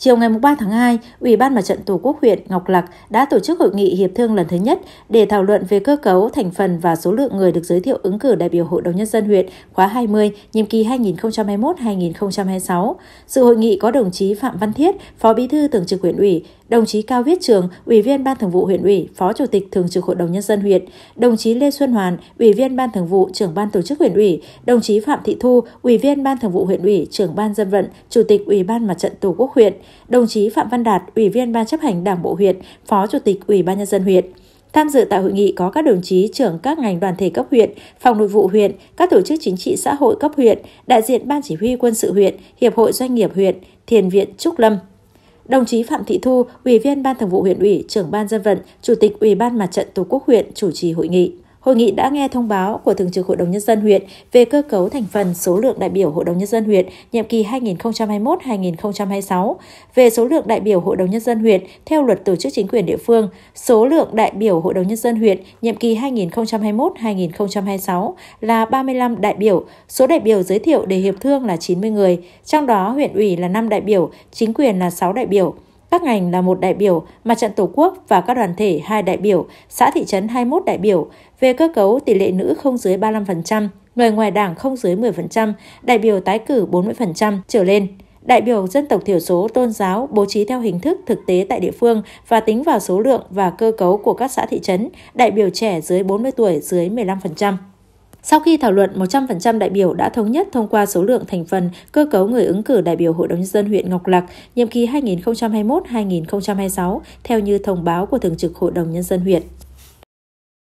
Chiều ngày 3 tháng 2, Ủy ban Mặt trận Tổ quốc huyện Ngọc Lặc đã tổ chức hội nghị hiệp thương lần thứ nhất để thảo luận về cơ cấu, thành phần và số lượng người được giới thiệu ứng cử đại biểu Hội đồng Nhân dân huyện khóa 20, nhiệm kỳ 2021-2026. Sự hội nghị có đồng chí Phạm Văn Thiết, Phó Bí thư Thường trực huyện ủy, đồng chí Cao Viết Trường, Ủy viên Ban Thường vụ huyện ủy, Phó Chủ tịch Thường trực Hội đồng nhân dân huyện, đồng chí Lê Xuân Hoàn, Ủy viên Ban Thường vụ, Trưởng ban Tổ chức huyện ủy, đồng chí Phạm Thị Thu, Ủy viên Ban Thường vụ huyện ủy, Trưởng ban Dân vận, Chủ tịch Ủy ban Mặt trận Tổ quốc huyện, đồng chí Phạm Văn Đạt, Ủy viên Ban chấp hành Đảng bộ huyện, Phó Chủ tịch Ủy ban nhân dân huyện. Tham dự tại hội nghị có các đồng chí trưởng các ngành đoàn thể cấp huyện, phòng nội vụ huyện, các tổ chức chính trị xã hội cấp huyện, đại diện ban chỉ huy quân sự huyện, hiệp hội doanh nghiệp huyện, thiền viện Trúc Lâm. Đồng chí Phạm Thị Thu, Ủy viên Ban Thường vụ huyện ủy, trưởng ban dân vận, Chủ tịch Ủy ban Mặt trận Tổ quốc huyện chủ trì hội nghị. Hội nghị đã nghe thông báo của Thường trực Hội đồng Nhân dân huyện về cơ cấu thành phần số lượng đại biểu Hội đồng Nhân dân huyện nhiệm kỳ 2021-2026, về số lượng đại biểu Hội đồng Nhân dân huyện theo luật tổ chức chính quyền địa phương, số lượng đại biểu Hội đồng Nhân dân huyện nhiệm kỳ 2021-2026 là 35 đại biểu, số đại biểu giới thiệu để hiệp thương là 90 người, trong đó huyện ủy là 5 đại biểu, chính quyền là 6 đại biểu các ngành là một đại biểu, mặt trận Tổ quốc và các đoàn thể hai đại biểu, xã thị trấn 21 đại biểu. Về cơ cấu, tỷ lệ nữ không dưới 35%, người ngoài đảng không dưới 10%, đại biểu tái cử 40% trở lên. Đại biểu dân tộc thiểu số tôn giáo bố trí theo hình thức thực tế tại địa phương và tính vào số lượng và cơ cấu của các xã thị trấn, đại biểu trẻ dưới 40 tuổi dưới 15%. Sau khi thảo luận, 100% đại biểu đã thống nhất thông qua số lượng thành phần cơ cấu người ứng cử đại biểu Hội đồng nhân dân huyện Ngọc Lặc nhiệm kỳ 2021-2026 theo như thông báo của Thường trực Hội đồng nhân dân huyện.